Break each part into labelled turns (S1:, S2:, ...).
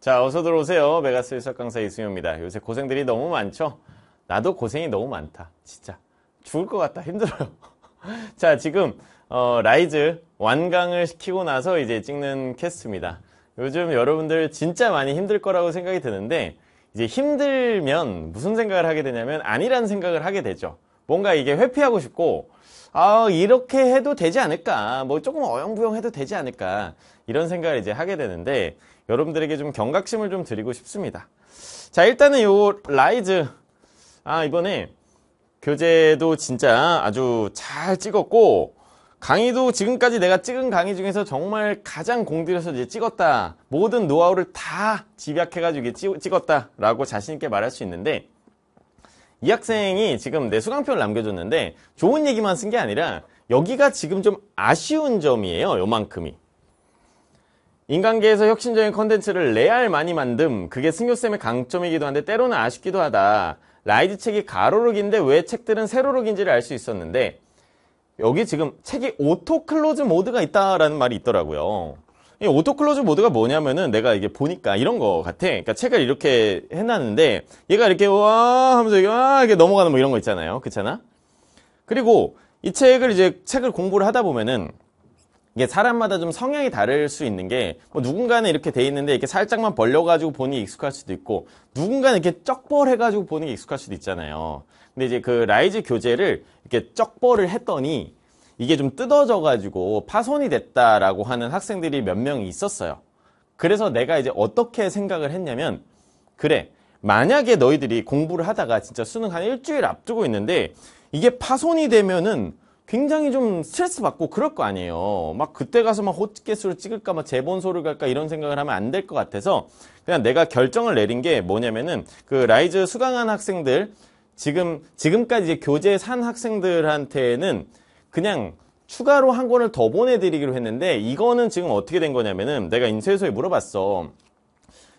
S1: 자, 어서 들어오세요. 메가스 일석 강사 이승효입니다. 요새 고생들이 너무 많죠? 나도 고생이 너무 많다. 진짜. 죽을 것 같다. 힘들어요. 자, 지금, 어, 라이즈 완강을 시키고 나서 이제 찍는 캐스트입니다. 요즘 여러분들 진짜 많이 힘들 거라고 생각이 드는데, 이제 힘들면 무슨 생각을 하게 되냐면, 아니란 생각을 하게 되죠. 뭔가 이게 회피하고 싶고, 아 이렇게 해도 되지 않을까 뭐 조금 어영부영 해도 되지 않을까 이런 생각을 이제 하게 되는데 여러분들에게 좀 경각심을 좀 드리고 싶습니다 자 일단은 요 라이즈 아 이번에 교재도 진짜 아주 잘 찍었고 강의도 지금까지 내가 찍은 강의 중에서 정말 가장 공들여서 이제 찍었다 모든 노하우를 다 집약해가지고 찍었다 라고 자신있게 말할 수 있는데 이 학생이 지금 내 수강표를 남겨줬는데 좋은 얘기만 쓴 게 아니라 여기가 지금 좀 아쉬운 점이에요. 요만큼이. 인간계에서 혁신적인 컨텐츠를 레알 많이 만듦 그게 승교쌤의 강점이기도 한데 때로는 아쉽기도 하다. 라이드 책이 가로로 인데왜 책들은 세로로 인지를알 수 있었는데 여기 지금 책이 오토 클로즈 모드가 있다라는 말이 있더라고요. 이 오토클로즈 모드가 뭐냐면은 내가 이게 보니까 이런 거 같아. 그러니까 책을 이렇게 해놨는데 얘가 이렇게 와 하면서 이게 와 이렇게 넘어가는 뭐 이런 거 있잖아요. 그렇잖아? 그리고 이 책을 이제 책을 공부를 하다 보면은 이게 사람마다 좀 성향이 다를 수 있는 게 뭐 누군가는 이렇게 돼 있는데 이렇게 살짝만 벌려가지고 보니 익숙할 수도 있고 누군가는 이렇게 쩍벌해가지고 보는 게 익숙할 수도 있잖아요. 근데 이제 그 라이즈 교재를 이렇게 쩍벌을 했더니 이게 좀 뜯어져 가지고 파손이 됐다라고 하는 학생들이 몇 명 있었어요. 그래서 내가 이제 어떻게 생각을 했냐면 그래 만약에 너희들이 공부를 하다가 진짜 수능 한 일주일 앞두고 있는데 이게 파손이 되면은 굉장히 좀 스트레스 받고 그럴 거 아니에요. 막 그때 가서 막 호치개수를 찍을까 막 재본소를 갈까 이런 생각을 하면 안 될 것 같아서 그냥 내가 결정을 내린 게 뭐냐면은 그 라이즈 수강한 학생들 지금 지금까지 이제 교재 산 학생들한테는 그냥 추가로 한 권을 더 보내드리기로 했는데 이거는 지금 어떻게 된 거냐면은 내가 인쇄소에 물어봤어.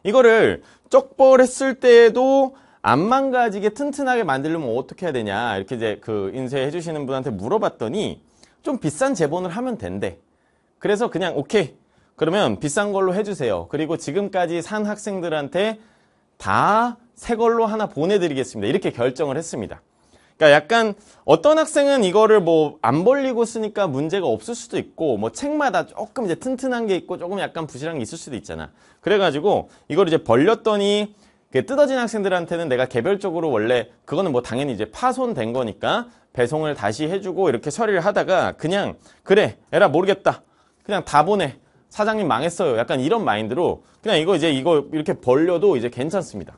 S1: 이거를 적벌했을 때에도 안 망가지게 튼튼하게 만들려면 어떻게 해야 되냐 이렇게 이제 그 인쇄해 주시는 분한테 물어봤더니 좀 비싼 제본을 하면 된대. 그래서 그냥 오케이 그러면 비싼 걸로 해주세요. 그리고 지금까지 산 학생들한테 다 새 걸로 하나 보내드리겠습니다. 이렇게 결정을 했습니다. 그러니까 약간 어떤 학생은 이거를 뭐 안 벌리고 쓰니까 문제가 없을 수도 있고 뭐 책마다 조금 이제 튼튼한 게 있고 조금 약간 부실한 게 있을 수도 있잖아. 그래가지고 이걸 이제 벌렸더니 그 뜯어진 학생들한테는 내가 개별적으로 원래 그거는 뭐 당연히 이제 파손된 거니까 배송을 다시 해주고 이렇게 처리를 하다가 그냥 그래 에라 모르겠다 그냥 다 보내 사장님 망했어요 약간 이런 마인드로 그냥 이거 이제 이거 이렇게 벌려도 이제 괜찮습니다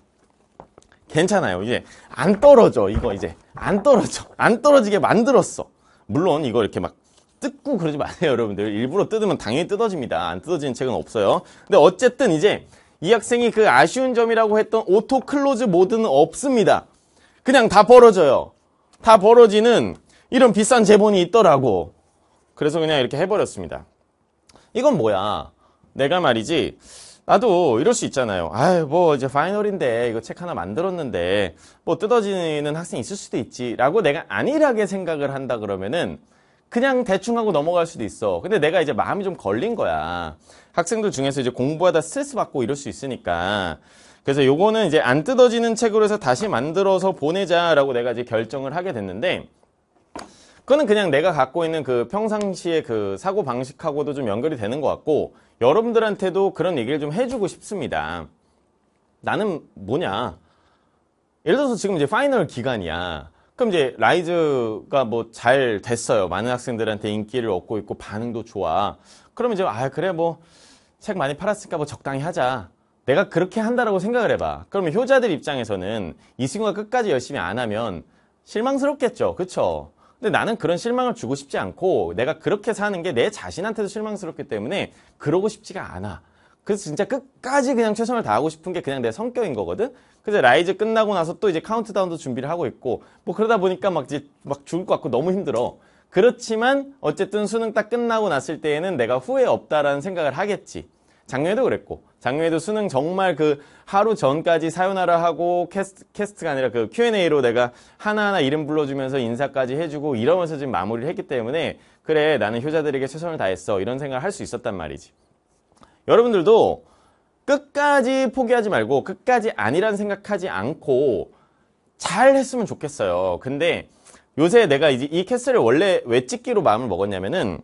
S1: 괜찮아요. 이제 안 떨어져. 이거 이제 안 떨어져. 안 떨어지게 만들었어. 물론 이거 이렇게 막 뜯고 그러지 마세요, 여러분들. 일부러 뜯으면 당연히 뜯어집니다. 안 뜯어지는 책은 없어요. 근데 어쨌든 이제 이 학생이 그 아쉬운 점이라고 했던 오토 클로즈 모드는 없습니다. 그냥 다 벌어져요. 다 벌어지는 이런 비싼 제본이 있더라고. 그래서 그냥 이렇게 해버렸습니다. 이건 뭐야? 내가 말이지 나도 이럴 수 있잖아요. 아유, 뭐 이제 파이널인데 이거 책 하나 만들었는데 뭐 뜯어지는 학생 있을 수도 있지라고 내가 안일하게 생각을 한다 그러면은 그냥 대충 하고 넘어갈 수도 있어. 근데 내가 이제 마음이 좀 걸린 거야. 학생들 중에서 이제 공부하다 스트레스 받고 이럴 수 있으니까. 그래서 요거는 이제 안 뜯어지는 책으로 해서 다시 만들어서 보내자라고 내가 이제 결정을 하게 됐는데 그거는 그냥 내가 갖고 있는 그 평상시의 그 사고 방식하고도 좀 연결이 되는 것 같고 여러분들한테도 그런 얘기를 좀 해주고 싶습니다. 나는 뭐냐? 예를 들어서 지금 이제 파이널 기간이야. 그럼 이제 라이즈가 뭐 잘 됐어요. 많은 학생들한테 인기를 얻고 있고 반응도 좋아. 그럼 이제 아 그래 뭐 책 많이 팔았으니까 뭐 적당히 하자. 내가 그렇게 한다라고 생각을 해봐. 그러면 효자들 입장에서는 이 친구가 끝까지 열심히 안 하면 실망스럽겠죠. 그쵸? 근데 나는 그런 실망을 주고 싶지 않고 내가 그렇게 사는 게 내 자신한테도 실망스럽기 때문에 그러고 싶지가 않아. 그래서 진짜 끝까지 그냥 최선을 다하고 싶은 게 그냥 내 성격인 거거든. 그래서 라이즈 끝나고 나서 또 이제 카운트다운도 준비를 하고 있고 뭐 그러다 보니까 막 이제 막 죽을 것 같고 너무 힘들어. 그렇지만 어쨌든 수능 딱 끝나고 났을 때에는 내가 후회 없다라는 생각을 하겠지. 작년에도 그랬고 작년에도 수능 정말 그 하루 전까지 사요나라 하고 캐스트, 캐스트가 아니라 그 Q&A로 내가 하나하나 이름 불러주면서 인사까지 해주고 이러면서 지금 마무리를 했기 때문에 그래 나는 효자들에게 최선을 다했어 이런 생각을 할 수 있었단 말이지 여러분들도 끝까지 포기하지 말고 끝까지 아니란 생각하지 않고 잘 했으면 좋겠어요 근데 요새 내가 이제 이 캐스를 트 원래 왜 찍기로 마음을 먹었냐면은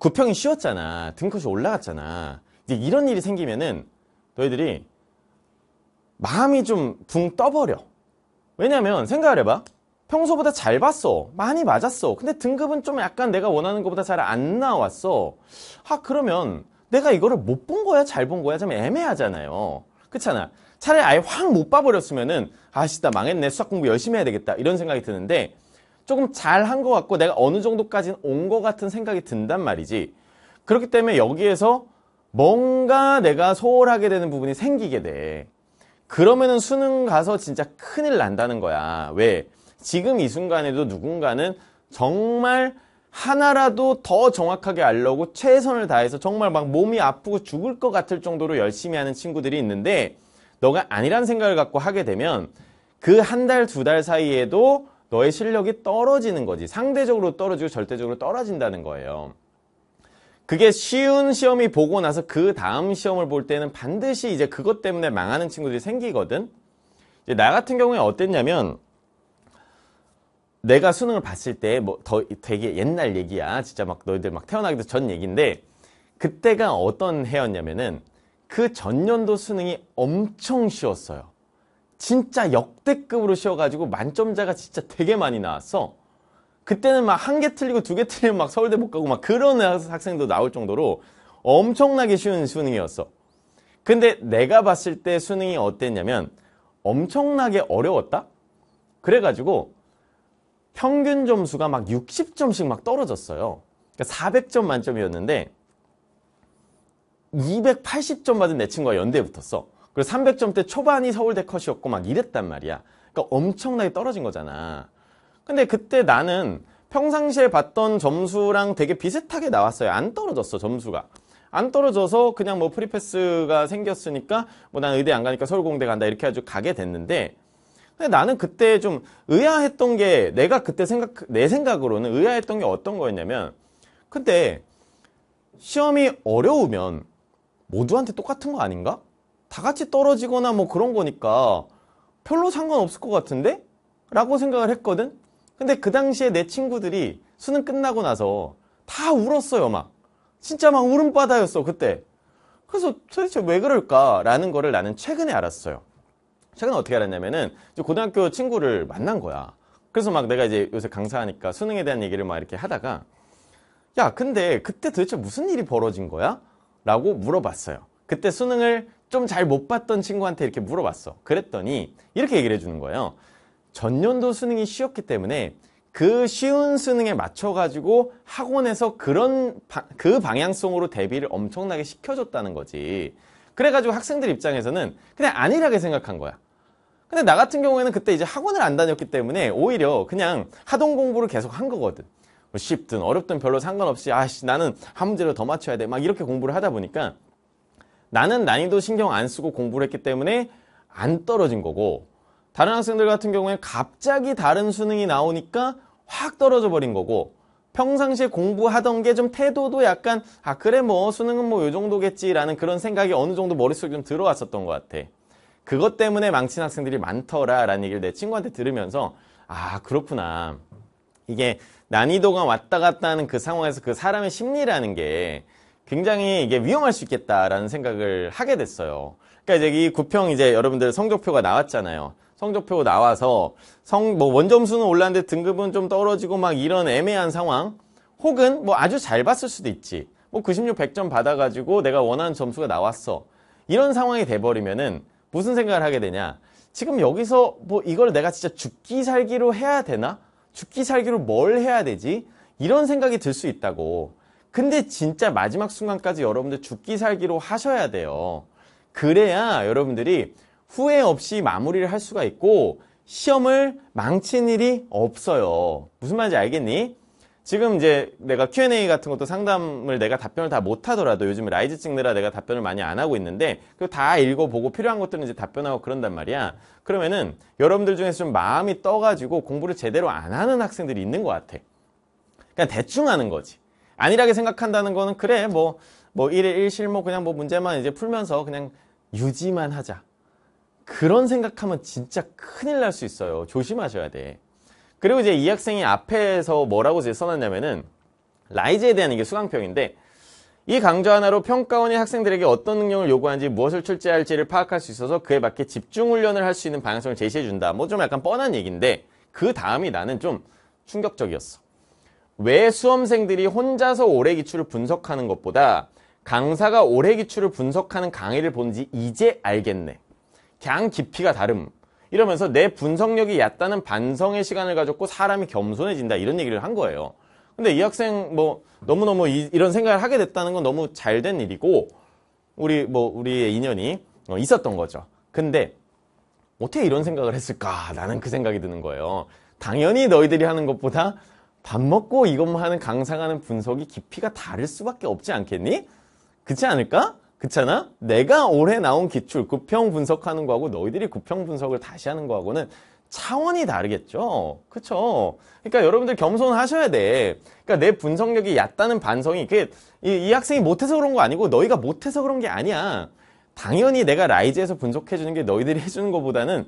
S1: 구평이 쉬었잖아. 등컷이 올라갔잖아. 이제 이런 일이 생기면은 너희들이 마음이 좀 붕 떠버려. 왜냐면 생각을 해봐. 평소보다 잘 봤어. 많이 맞았어. 근데 등급은 좀 약간 내가 원하는 것보다 잘 안 나왔어. 아, 그러면 내가 이거를 못 본 거야? 잘 본 거야? 좀 애매하잖아요. 그렇잖아. 차라리 아예 확 못 봐버렸으면은 아씨 나 망했네 수학 공부 열심히 해야 되겠다 이런 생각이 드는데 조금 잘 한 것 같고 내가 어느 정도까지는 온 것 같은 생각이 든단 말이지. 그렇기 때문에 여기에서 뭔가 내가 소홀하게 되는 부분이 생기게 돼. 그러면은 수능 가서 진짜 큰일 난다는 거야. 왜? 지금 이 순간에도 누군가는 정말 하나라도 더 정확하게 알려고 최선을 다해서 정말 막 몸이 아프고 죽을 것 같을 정도로 열심히 하는 친구들이 있는데 너가 아니란 생각을 갖고 하게 되면 그 한 달, 두 달 사이에도 너의 실력이 떨어지는 거지. 상대적으로 떨어지고 절대적으로 떨어진다는 거예요. 그게 쉬운 시험이 보고 나서 그 다음 시험을 볼 때는 반드시 이제 그것 때문에 망하는 친구들이 생기거든. 나 같은 경우에 어땠냐면 내가 수능을 봤을 때 뭐 더 되게 옛날 얘기야. 진짜 막 너희들 막 태어나기도 전 얘기인데 그때가 어떤 해였냐면은 그 전년도 수능이 엄청 쉬웠어요. 진짜 역대급으로 쉬어가지고 만점자가 진짜 되게 많이 나왔어. 그때는 막 한 개 틀리고 두 개 틀리면 막 서울대 못 가고 막 그런 학생도 나올 정도로 엄청나게 쉬운 수능이었어. 근데 내가 봤을 때 수능이 어땠냐면 엄청나게 어려웠다? 그래가지고 평균 점수가 막 60점씩 막 떨어졌어요. 그러니까 400점 만점이었는데 280점 받은 내 친구가 연대에 붙었어. 그리고 300점대 초반이 서울대 컷이었고 막 이랬단 말이야. 그러니까 엄청나게 떨어진 거잖아. 근데 그때 나는 평상시에 봤던 점수랑 되게 비슷하게 나왔어요. 안 떨어졌어, 점수가. 안 떨어져서 그냥 뭐 프리패스가 생겼으니까 뭐 난 의대 안 가니까 서울공대 간다 이렇게 아주 가게 됐는데 근데 나는 그때 좀 의아했던 게 내가 그때 생각 내 생각으로는 의아했던 게 어떤 거였냐면 근데 시험이 어려우면 모두한테 똑같은 거 아닌가? 다 같이 떨어지거나 뭐 그런 거니까 별로 상관없을 것 같은데? 라고 생각을 했거든? 근데 그 당시에 내 친구들이 수능 끝나고 나서 다 울었어요, 막. 진짜 막 울음바다였어, 그때. 그래서 도대체 왜 그럴까라는 거를 나는 최근에 알았어요. 최근에 어떻게 알았냐면은 이제 고등학교 친구를 만난 거야. 그래서 막 내가 이제 요새 강사하니까 수능에 대한 얘기를 막 이렇게 하다가 야, 근데 그때 도대체 무슨 일이 벌어진 거야? 라고 물어봤어요. 그때 수능을 좀잘못 봤던 친구한테 이렇게 물어봤어. 그랬더니 이렇게 얘기를 해주는 거예요. 전년도 수능이 쉬웠기 때문에 그 쉬운 수능에 맞춰가지고 학원에서 그런 바, 그 방향성으로 대비를 엄청나게 시켜줬다는 거지. 그래가지고 학생들 입장에서는 그냥 안일하게 생각한 거야. 근데 나 같은 경우에는 그때 이제 학원을 안 다녔기 때문에 오히려 그냥 하동 공부를 계속 한 거거든. 뭐 쉽든 어렵든 별로 상관없이 아씨 나는 한 문제를 더 맞춰야 돼막 이렇게 공부를 하다 보니까 나는 난이도 신경 안 쓰고 공부를 했기 때문에 안 떨어진 거고 다른 학생들 같은 경우에 갑자기 다른 수능이 나오니까 확 떨어져 버린 거고 평상시에 공부하던 게 좀 태도도 약간 아 그래 뭐 수능은 뭐요 정도겠지라는 그런 생각이 어느 정도 머릿속에 좀 들어왔었던 것 같아 그것 때문에 망친 학생들이 많더라 라는 얘기를 내 친구한테 들으면서 아 그렇구나 이게 난이도가 왔다 갔다 하는 그 상황에서 그 사람의 심리라는 게 굉장히 이게 위험할 수 있겠다라는 생각을 하게 됐어요. 그러니까 이제 이 구평 이제 여러분들 성적표가 나왔잖아요. 성적표 나와서 성 뭐 원점수는 올랐는데 등급은 좀 떨어지고 막 이런 애매한 상황 혹은 뭐 아주 잘 봤을 수도 있지. 뭐 96, 100점 받아가지고 내가 원하는 점수가 나왔어. 이런 상황이 돼버리면은 무슨 생각을 하게 되냐. 지금 여기서 뭐 이걸 내가 진짜 죽기 살기로 해야 되나? 죽기 살기로 뭘 해야 되지? 이런 생각이 들 수 있다고. 근데 진짜 마지막 순간까지 여러분들 죽기 살기로 하셔야 돼요. 그래야 여러분들이 후회 없이 마무리를 할 수가 있고 시험을 망친 일이 없어요. 무슨 말인지 알겠니? 지금 이제 내가 Q&A 같은 것도 상담을 내가 답변을 다 못하더라도 요즘 라이즈 찍느라 내가 답변을 많이 안 하고 있는데 그다 읽어보고 필요한 것들은 이제 답변하고 그런단 말이야. 그러면은 여러분들 중에서 좀 마음이 떠가지고 공부를 제대로 안 하는 학생들이 있는 것 같아. 그냥 대충 하는 거지. 아니라고 생각한다는 거는 그래 뭐뭐 뭐 1일 뭐 1실뭐 그냥 뭐 문제만 이제 풀면서 그냥 유지만 하자. 그런 생각하면 진짜 큰일 날 수 있어요. 조심하셔야 돼. 그리고 이제 이 학생이 앞에서 뭐라고 이제 써놨냐면은 라이즈에 대한 이게 수강평인데 이 강좌 하나로 평가원이 학생들에게 어떤 능력을 요구하는지 무엇을 출제할지를 파악할 수 있어서 그에 맞게 집중 훈련을 할 수 있는 방향성을 제시해준다. 뭐 좀 약간 뻔한 얘기인데 그 다음이 나는 좀 충격적이었어. 왜 수험생들이 혼자서 올해 기출을 분석하는 것보다 강사가 올해 기출을 분석하는 강의를 본지 이제 알겠네. 그냥 깊이가 다름. 이러면서 내 분석력이 얕다는 반성의 시간을 가졌고 사람이 겸손해진다 이런 얘기를 한 거예요. 근데 이 학생 뭐 너무너무 이, 런 생각을 하게 됐다는 건 너무 잘된 일이고 우리 뭐 우리의 인연이 어, 있었던 거죠. 근데 어떻게 이런 생각을 했을까? 나는 그 생각이 드는 거예요. 당연히 너희들이 하는 것보다 밥 먹고 이것만 하는 강사하는 분석이 깊이가 다를 수밖에 없지 않겠니? 그렇지 않을까? 그렇잖아? 내가 올해 나온 기출, 구평 분석하는 거하고 너희들이 구평 분석을 다시 하는 거하고는 차원이 다르겠죠. 그쵸? 그러니까 여러분들 겸손하셔야 돼. 그러니까 내 분석력이 얕다는 반성이 그게 이, 이 학생이 못해서 그런 거 아니고 너희가 못해서 그런 게 아니야. 당연히 내가 라이즈에서 분석해주는 게 너희들이 해주는 것보다는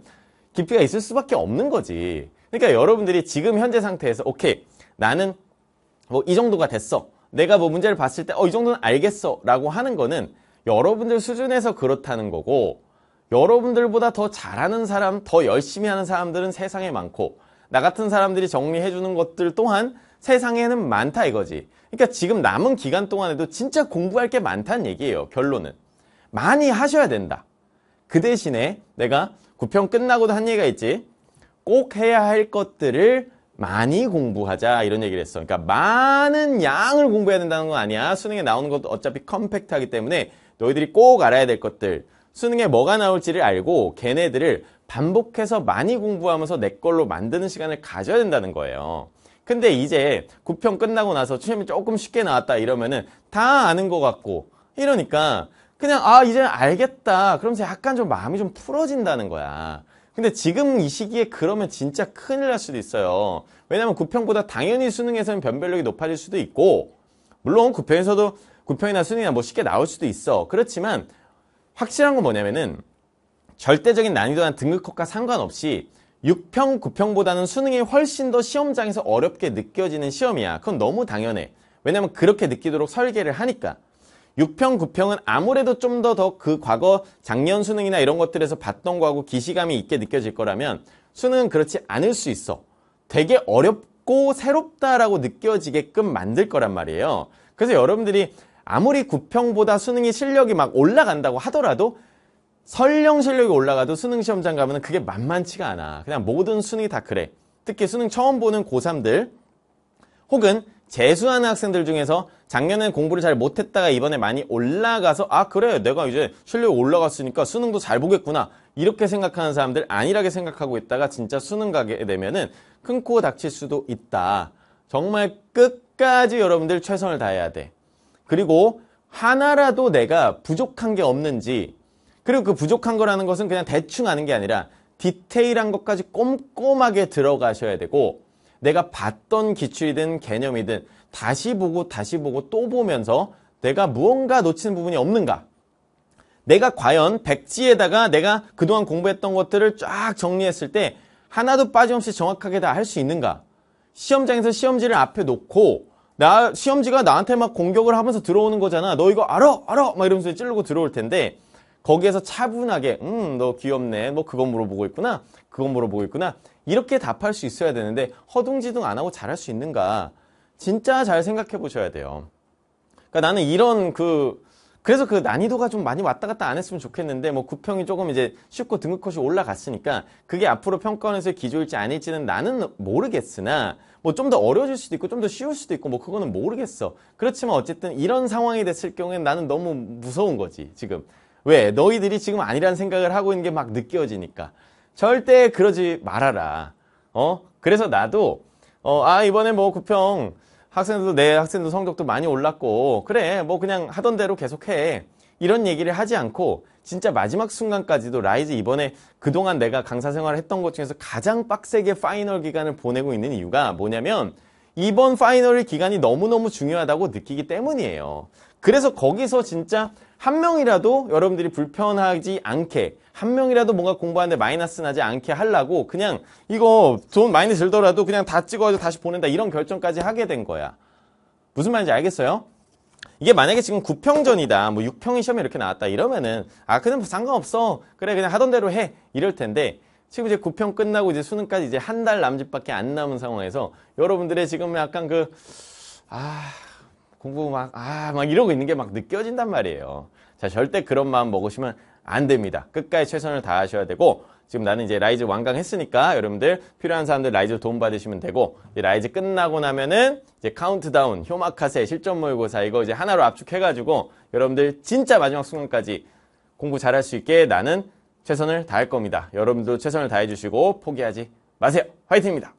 S1: 깊이가 있을 수밖에 없는 거지. 그러니까 여러분들이 지금 현재 상태에서 오케이 나는 뭐 이 정도가 됐어. 내가 뭐 문제를 봤을 때 어 이 정도는 알겠어 라고 하는 거는 여러분들 수준에서 그렇다는 거고 여러분들보다 더 잘하는 사람, 더 열심히 하는 사람들은 세상에 많고 나 같은 사람들이 정리해주는 것들 또한 세상에는 많다 이거지. 그러니까 지금 남은 기간 동안에도 진짜 공부할 게 많다는 얘기예요. 결론은. 많이 하셔야 된다. 그 대신에 내가 구평 끝나고도 한 얘기가 있지. 꼭 해야 할 것들을 많이 공부하자 이런 얘기를 했어. 그러니까 많은 양을 공부해야 된다는 건 아니야. 수능에 나오는 것도 어차피 컴팩트하기 때문에 너희들이 꼭 알아야 될 것들 수능에 뭐가 나올지를 알고 걔네들을 반복해서 많이 공부하면서 내 걸로 만드는 시간을 가져야 된다는 거예요. 근데 이제 9평 끝나고 나서 시험이 조금 쉽게 나왔다 이러면은 다 아는 것 같고 이러니까 그냥 아 이제 알겠다 그러면서 약간 좀 마음이 좀 풀어진다는 거야. 근데 지금 이 시기에 그러면 진짜 큰일 날 수도 있어요. 왜냐면 구평보다 당연히 수능에서는 변별력이 높아질 수도 있고 물론 구평에서도구평이나 수능이나 뭐 쉽게 나올 수도 있어. 그렇지만 확실한 건 뭐냐면은 절대적인 난이도나 등급컷과 상관없이 6평, 9평보다는 수능이 훨씬 더 시험장에서 어렵게 느껴지는 시험이야. 그건 너무 당연해. 왜냐면 그렇게 느끼도록 설계를 하니까. 6평, 9평은 아무래도 좀 더 더 그 과거 작년 수능이나 이런 것들에서 봤던 거하고 기시감이 있게 느껴질 거라면 수능은 그렇지 않을 수 있어. 되게 어렵고 새롭다라고 느껴지게끔 만들 거란 말이에요. 그래서 여러분들이 아무리 9평보다 수능이 실력이 막 올라간다고 하더라도 설령 실력이 올라가도 수능 시험장 가면 그게 만만치가 않아. 그냥 모든 수능이 다 그래. 특히 수능 처음 보는 고3들 혹은 재수하는 학생들 중에서 작년에 공부를 잘 못했다가 이번에 많이 올라가서 아 그래 내가 이제 실력이 올라갔으니까 수능도 잘 보겠구나 이렇게 생각하는 사람들 아니라게 생각하고 있다가 진짜 수능 가게 되면은 큰코 닥칠 수도 있다 정말 끝까지 여러분들 최선을 다해야 돼 그리고 하나라도 내가 부족한 게 없는지 그리고 그 부족한 거라는 것은 그냥 대충 아는 게 아니라 디테일한 것까지 꼼꼼하게 들어가셔야 되고 내가 봤던 기출이든 개념이든 다시 보고 다시 보고 또 보면서 내가 무언가 놓치는 부분이 없는가 내가 과연 백지에다가 내가 그동안 공부했던 것들을 쫙 정리했을 때 하나도 빠짐없이 정확하게 다 할 수 있는가? 시험장에서 시험지를 앞에 놓고 나 시험지가 나한테 막 공격을 하면서 들어오는 거잖아. 너 이거 알아? 알아? 막 이러면서 찌르고 들어올 텐데 거기에서 차분하게 음 너 귀엽네 뭐 그거 물어보고 있구나 그거 물어보고 있구나 이렇게 답할 수 있어야 되는데 허둥지둥 안 하고 잘할 수 있는가 진짜 잘 생각해 보셔야 돼요 그러니까 나는 이런 그 그래서 그 난이도가 좀 많이 왔다 갔다 안 했으면 좋겠는데 뭐 구평이 조금 이제 쉽고 등급컷이 올라갔으니까 그게 앞으로 평가원에서의 기조일지 아닐지는 나는 모르겠으나 뭐 좀 더 어려워질 수도 있고 좀 더 쉬울 수도 있고 뭐 그거는 모르겠어 그렇지만 어쨌든 이런 상황이 됐을 경우엔 나는 너무 무서운 거지 지금 왜? 너희들이 지금 아니란 생각을 하고 있는 게 막 느껴지니까. 절대 그러지 말아라. 어? 그래서 나도, 어, 아, 이번에 뭐 구평 학생들도 내학생도 성적도 많이 올랐고, 그래, 뭐 그냥 하던 대로 계속해. 이런 얘기를 하지 않고, 진짜 마지막 순간까지도 라이즈 이번에 그동안 내가 강사 생활을 했던 것 중에서 가장 빡세게 파이널 기간을 보내고 있는 이유가 뭐냐면, 이번 파이널 기간이 너무너무 중요하다고 느끼기 때문이에요. 그래서 거기서 진짜 한 명이라도 여러분들이 불편하지 않게 한 명이라도 뭔가 공부하는데 마이너스 나지 않게 하려고 그냥 이거 돈 많이 들더라도 그냥 다 찍어서 다시 보낸다 이런 결정까지 하게 된 거야. 무슨 말인지 알겠어요? 이게 만약에 지금 9평전이다. 뭐 6평이 시험에 이렇게 나왔다. 이러면은 아 그냥 뭐 상관없어. 그래 그냥 하던 대로 해. 이럴 텐데 지금 이제 9평 끝나고 이제 수능까지 이제 한 달 남짓밖에 안 남은 상황에서 여러분들의 지금 약간 그 아... 공부 막, 아, 막 이러고 있는 게 막 느껴진단 말이에요. 자, 절대 그런 마음 먹으시면 안 됩니다. 끝까지 최선을 다하셔야 되고, 지금 나는 이제 라이즈 완강 했으니까 여러분들 필요한 사람들 라이즈 도움 받으시면 되고 라이즈 끝나고 나면은 이제 카운트다운 효마카세 실전 모의고사 이거 이제 하나로 압축해 가지고 여러분들 진짜 마지막 순간까지 공부 잘할 수 있게 나는 최선을 다할 겁니다. 여러분도 최선을 다해 주시고 포기하지 마세요. 화이팅입니다.